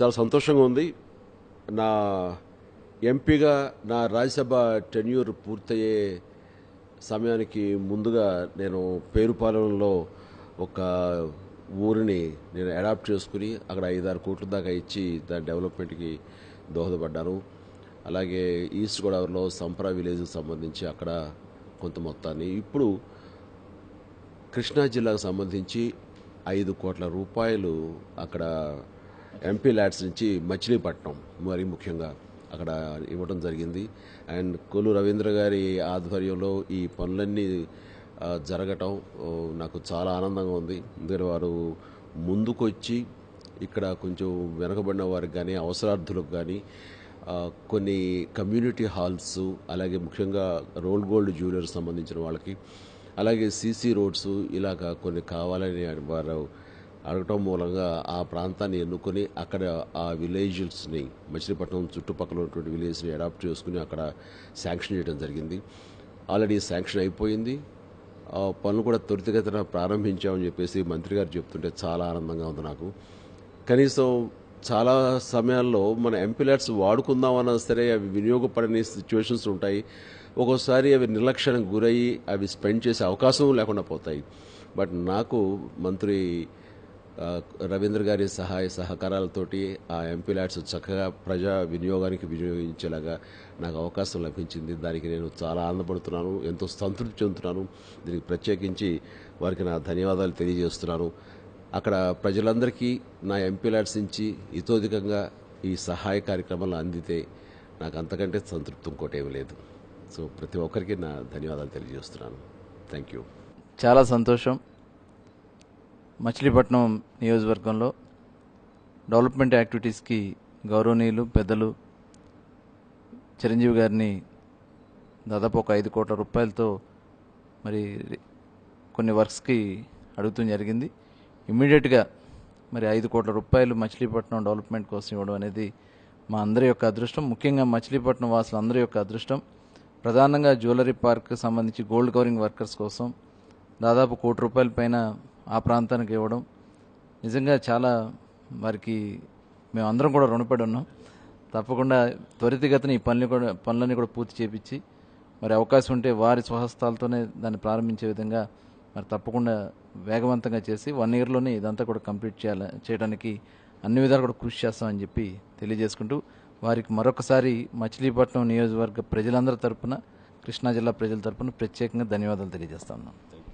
చాలా సంతోషంగా ఉంది నా ఎంపీగా నా రాజ్యసభ టెన్యూర్ పూర్తయ్యే సమయానికి ముందుగా నేను పేరుపాలెంలో ఒక ఊరిని నేను అడాప్ట్ చేసుకుని అక్కడ ఐదారు కోట్ల దాకా ఇచ్చి దాని డెవలప్మెంట్కి దోహదపడ్డాను అలాగే ఈస్ట్ గోదావరిలో సంప్రా విలేజ్కి సంబంధించి అక్కడ కొంత మొత్తాన్ని ఇప్పుడు కృష్ణా జిల్లాకు సంబంధించి ఐదు కోట్ల రూపాయలు అక్కడ ఎంపీ ల్యాడ్స్ నుంచి మచిలీపట్నం మరి ముఖ్యంగా అక్కడ ఇవ్వడం జరిగింది అండ్ కొలు రవీంద్ర గారి ఆధ్వర్యంలో ఈ పనులన్నీ జరగటం నాకు చాలా ఆనందంగా ఉంది ఎందుకంటే వారు ముందుకొచ్చి ఇక్కడ కొంచెం వెనకబడిన వారికి కానీ అవసరార్థులకు కానీ కొన్ని కమ్యూనిటీ హాల్స్ అలాగే ముఖ్యంగా రోల్ గోల్డ్ జ్యువెలర్స్ సంబంధించిన వాళ్ళకి అలాగే సీసీ రోడ్స్ ఇలాగ కొన్ని కావాలని వారు అడగటం మూలంగా ఆ ప్రాంతాన్ని ఎన్నుకొని అక్కడ ఆ విలేజెస్ని మచిలీపట్నం చుట్టుపక్కల ఉన్నటువంటి విలేజ్ని అడాప్ట్ చేసుకుని అక్కడ శాంక్షన్ చేయడం జరిగింది ఆల్రెడీ శాంక్షన్ అయిపోయింది పనులు కూడా త్వరితగతిన ప్రారంభించామని చెప్పేసి మంత్రి గారు చెప్తుంటే చాలా ఆనందంగా ఉంది నాకు కనీసం చాలా సమయాల్లో మన ఎంపీలాట్స్ వాడుకుందామన్నా సరే అవి వినియోగపడని సిచ్యువేషన్స్ ఉంటాయి ఒక్కోసారి అవి నిర్లక్ష్యానికి గురయ్యి అవి స్పెండ్ చేసే అవకాశం లేకుండా పోతాయి బట్ నాకు మంత్రి రవీంద్ర గారి సహాయ సహకారాలతోటి ఆ ఎంపీ ల్యాడ్స్ చక్కగా ప్రజా వినియోగానికి వినియోగించేలాగా నాకు అవకాశం లభించింది దానికి నేను చాలా ఆనందపడుతున్నాను ఎంతో సంతృప్తి చెందుతున్నాను దీనికి ప్రత్యేకించి వారికి నా ధన్యవాదాలు తెలియజేస్తున్నాను అక్కడ ప్రజలందరికీ నా ఎంపీ ల్యాడ్స్ నుంచి ఇతోధికంగా ఈ సహాయ కార్యక్రమాలు అందితే నాకు అంతకంటే సంతృప్తి ఏమి లేదు సో ప్రతి ఒక్కరికి నా ధన్యవాదాలు తెలియజేస్తున్నాను థ్యాంక్ యూ చాలా సంతోషం మచిలీపట్నం నియోజకవర్గంలో డెవలప్మెంట్ యాక్టివిటీస్కి గౌరవనీయులు పెద్దలు చిరంజీవి గారిని దాదాపు ఒక ఐదు కోట్ల రూపాయలతో మరి కొన్ని వర్క్స్కి అడుగుతూ జరిగింది ఇమ్మీడియట్గా మరి ఐదు కోట్ల రూపాయలు మచిలీపట్నం డెవలప్మెంట్ కోసం ఇవ్వడం అనేది మా అందరి యొక్క అదృష్టం ముఖ్యంగా మచిలీపట్నం వాసులు అందరి యొక్క అదృష్టం ప్రధానంగా జ్యువెలరీ పార్క్ సంబంధించి గోల్డ్ కవరింగ్ వర్కర్స్ కోసం దాదాపు కోటి రూపాయల పైన ఆ ప్రాంతానికి ఇవ్వడం నిజంగా చాలా వారికి మేమందరం కూడా రుణపడి ఉన్నాం తప్పకుండా త్వరితగతిన ఈ పనులు కూడా పనులన్నీ కూడా పూర్తి చేపించి మరి అవకాశం ఉంటే వారి స్వహస్తాలతోనే దాన్ని ప్రారంభించే విధంగా మరి తప్పకుండా వేగవంతంగా చేసి వన్ ఇయర్లోనే ఇదంతా కూడా కంప్లీట్ చేయాలి చేయడానికి అన్ని విధాలు కూడా కృషి చేస్తామని చెప్పి తెలియజేసుకుంటూ వారికి మరొకసారి మచిలీపట్నం నియోజకవర్గ ప్రజలందరి తరపున కృష్ణా జిల్లా ప్రజల తరపున ప్రత్యేకంగా ధన్యవాదాలు తెలియజేస్తా